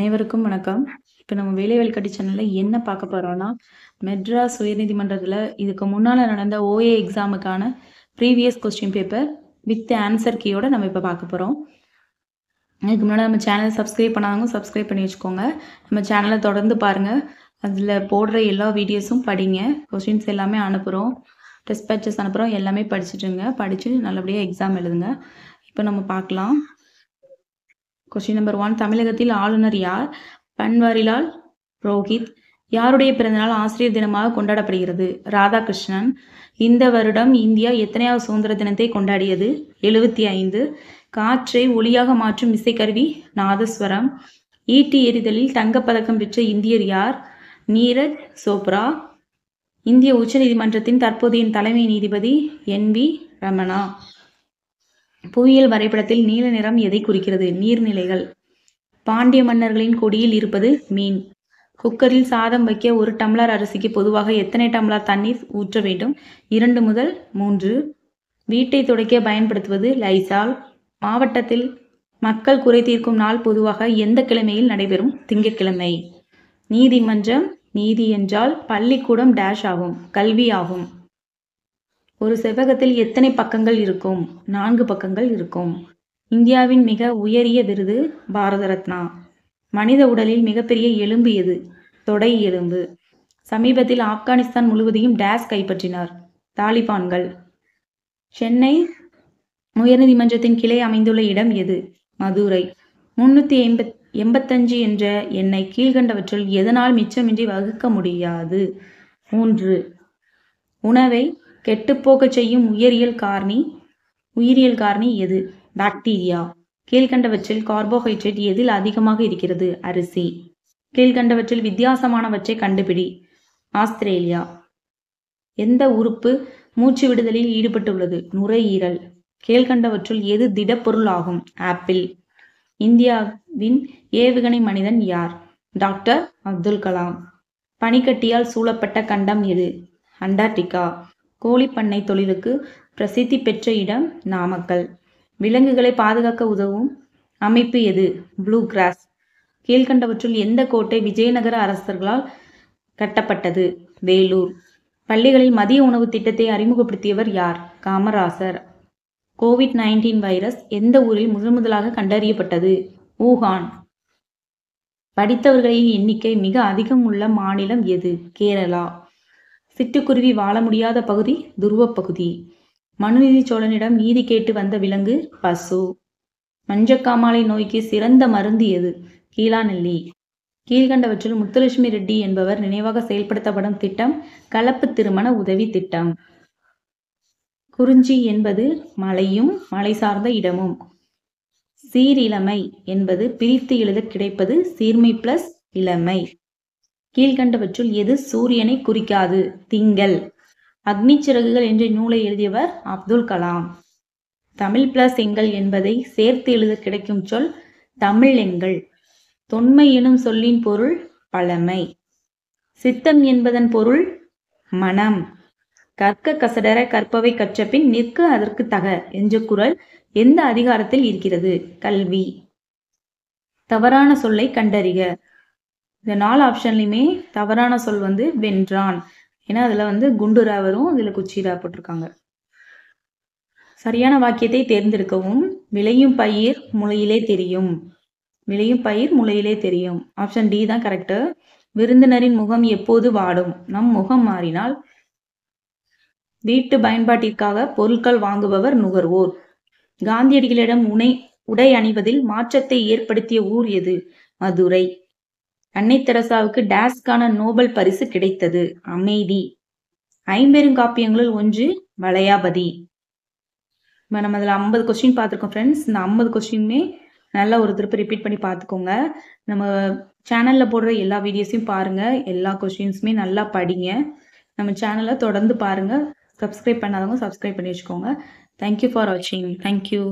அனைவருக்கும் வணக்கம் இப்போ நம்ம வேலை வழிகாட்டி சேனலில் என்ன பார்க்க போகிறோம்னா மெட்ராஸ் உயர்நீதிமன்றத்தில் இதுக்கு முன்னால் நடந்த ஓஏ எக்ஸாமுக்கான previous question paper with answer கீயோட நம்ம இப்போ பார்க்க போகிறோம் இதுக்கு முன்னாடி நம்ம சேனலை சப்ஸ்கிரைப் பண்ணாதவங்க சப்ஸ்கிரைப் பண்ணி வச்சுக்கோங்க நம்ம சேனலை தொடர்ந்து பாருங்கள் அதில் போடுற எல்லா வீடியோஸும் படிங்க கொஸ்டின்ஸ் எல்லாமே அனுப்புகிறோம் டெஸ்ட் பேச்சஸ் அனுப்புகிறோம் எல்லாமே படிச்சுட்டுங்க படித்து நல்லபடியாக எக்ஸாம் எழுதுங்க இப்போ நம்ம பார்க்கலாம் கொஸ்டின் நம்பர் ஒன் தமிழகத்தில் ஆளுநர் யார் பன்வாரிலால் புரோஹித் யாருடைய பிறந்தநாள் ஆசிரியர் தினமாக கொண்டாடப்படுகிறது ராதாகிருஷ்ணன் இந்த வருடம் இந்தியா எத்தனையாவது சுதந்திர தினத்தை கொண்டாடியது எழுபத்தி ஐந்து காற்றை ஒளியாக மாற்றும் இசைக்கருவி நாதஸ்வரம் ஈட்டி எறிதலில் தங்கப்பதக்கம் பெற்ற இந்தியர் யார் நீரஜ் சோப்ரா இந்திய உச்சநீதிமன்றத்தின் தற்போதைய தலைமை நீதிபதி என் வி ரமணா புவியியல் வரைபடத்தில் நீல நிறம் எதை குறிக்கிறது நீர்நிலைகள் பாண்டிய மன்னர்களின் கொடியில் இருப்பது மீன் குக்கரில் சாதம் வைக்க ஒரு டம்ளர் அரிசிக்கு பொதுவாக எத்தனை டம்ளர் தண்ணீர் ஊற்ற வேண்டும் இரண்டு முதல் மூன்று வீட்டை துடைக்க பயன்படுத்துவது லைசால் மாவட்டத்தில் மக்கள் குறை தீர்க்கும் நாள் பொதுவாக எந்த கிழமையில் நடைபெறும் திங்கட்கிழமை நீதிமன்றம் நீதி என்றால் பள்ளிக்கூடம் டேஷ் ஆகும் கல்வி ஆகும் ஒரு செவ்வகத்தில் எத்தனை பக்கங்கள் இருக்கும் நான்கு பக்கங்கள் இருக்கும் இந்தியாவின் மிக உயரிய விருது பாரத ரத்னா மனித உடலில் மிகப்பெரிய எலும்பு எது தொடை எலும்பு சமீபத்தில் ஆப்கானிஸ்தான் முழுவதையும் டேஸ் கைப்பற்றினார் தாலிபான்கள் சென்னை உயர்நீதிமன்றத்தின் கிளை அமைந்துள்ள இடம் எது மதுரை முன்னூற்றி எண்பத் எண்பத்தஞ்சு என்ற எண்ணை கீழ்கண்டவற்றில் எதனால் மிச்சமின்றி வகுக்க முடியாது மூன்று உணவை கெட்டுப்போக்கச் செய்யும் உயிரியல் காரணி உயிரியல் காரணி எது பாக்டீரியா கீழ்கண்டவற்றில் கார்போஹைட்ரேட் எதில் அதிகமாக இருக்கிறது அரிசி கீழ்கண்டவற்றில் வித்தியாசமானவற்றை கண்டுபிடி ஆஸ்திரேலியா எந்த உறுப்பு மூச்சு விடுதலில் ஈடுபட்டுள்ளது நுரையீரல் கீழ்கண்டவற்றுள் எது திடப்பொருள் ஆகும் ஆப்பிள் இந்தியாவின் ஏவுகணை மனிதன் யார் டாக்டர் அப்துல் கலாம் பனிக்கட்டியால் சூழப்பட்ட கண்டம் எது அண்டார்டிகா கோழிப்பண்ணை தொழிலுக்கு பிரசித்தி பெற்ற இடம் நாமக்கல் விலங்குகளை பாதுகாக்க உதவும் அமைப்பு எது ப்ளூ கிராஸ் கீழ்கண்டவற்றில் எந்த கோட்டை விஜயநகர அரசர்களால் கட்டப்பட்டது வேலூர் பள்ளிகளில் மதிய உணவு திட்டத்தை அறிமுகப்படுத்தியவர் யார் காமராசர் கோவிட் நைன்டீன் வைரஸ் எந்த ஊரில் முதல் முதலாக கண்டறியப்பட்டது ஊகான் படித்தவர்களின் எண்ணிக்கை மிக அதிகம் உள்ள மாநிலம் எது கேரளா சிட்டுக்குருவி வாழ முடியாத பகுதி துருவப் பகுதி மனுநீதி சோழனிடம் நீதி கேட்டு வந்த விலங்கு பசு மஞ்சக்காமாலை நோய்க்கு சிறந்த மருந்து எது கீழாநெல்லி கீழ்கண்டவற்றில் முத்துலட்சுமி ரெட்டி என்பவர் நினைவாக செயல்படுத்தப்படும் திட்டம் கலப்பு திருமண உதவி திட்டம் குறிஞ்சி என்பது மலையும் மலை சார்ந்த இடமும் சீரிழமை என்பது பிரித்து எழுத கிடைப்பது சீர்மை பிளஸ் இளமை கீழ்கண்டவற்றுள் எது சூரியனை குறிக்காது திங்கள் அக்னி சிறகுகள் என்ற நூலை எழுதியவர் அப்துல் கலாம் தமிழ் பிளஸ் எங்கள் என்பதை சேர்த்து எழுத கிடைக்கும் சொல் தமிழ் எங்கள் தொன்மை எனும் சொல்லின் பொருள் பழமை சித்தம் என்பதன் பொருள் மனம் கற்க கசடர கற்பவை கற்றபின் நிற்க அதற்கு தக என்ற குரல் எந்த அதிகாரத்தில் இருக்கிறது கல்வி தவறான சொல்லை கண்டறிக இந்த நாலு ஆப்ஷன்லையுமே தவறான சொல் வந்து வென்றான் ஏன்னா அதில் வந்து குண்டுரா வரும் இதில் குச்சிரா போட்டிருக்காங்க சரியான வாக்கியத்தை தேர்ந்தெடுக்கவும் விளையும் பயிர் முளையிலே தெரியும் விளையும் பயிர் முளையிலே தெரியும் ஆப்ஷன் டி தான் கரெக்டு விருந்தினரின் முகம் எப்போது வாடும் நம் முகம் மாறினால் வீட்டு பயன்பாட்டிற்காக பொருட்கள் வாங்குபவர் நுகர்வோர் காந்தியடிகளிடம் உனை உடை அணிவதில் மாற்றத்தை ஏற்படுத்திய ஊர் எது மதுரை அன்னை தெரசாவுக்கு டேஸ்கான நோபல் பரிசு கிடைத்தது அமைதி ஐம்பெருங்காப்பியங்களுள் ஒன்று வளையாபதி இப்போ நம்ம அதில் ஐம்பது கொஸ்டின் பார்த்துருக்கோம் ஃப்ரெண்ட்ஸ் இந்த ஐம்பது கொஸ்டினுமே நல்லா ஒரு திருப்பி ரிப்பீட் பண்ணி பார்த்துக்கோங்க நம்ம சேனலில் போடுற எல்லா வீடியோஸையும் பாருங்கள் எல்லா கொஸ்டின்ஸுமே நல்லா படிங்க நம்ம சேனலை தொடர்ந்து பாருங்கள் சப்ஸ்கிரைப் பண்ணாதவங்க சப்ஸ்கிரைப் பண்ணி வச்சுக்கோங்க தேங்க்யூ ஃபார் வாட்சிங் தேங்க்யூ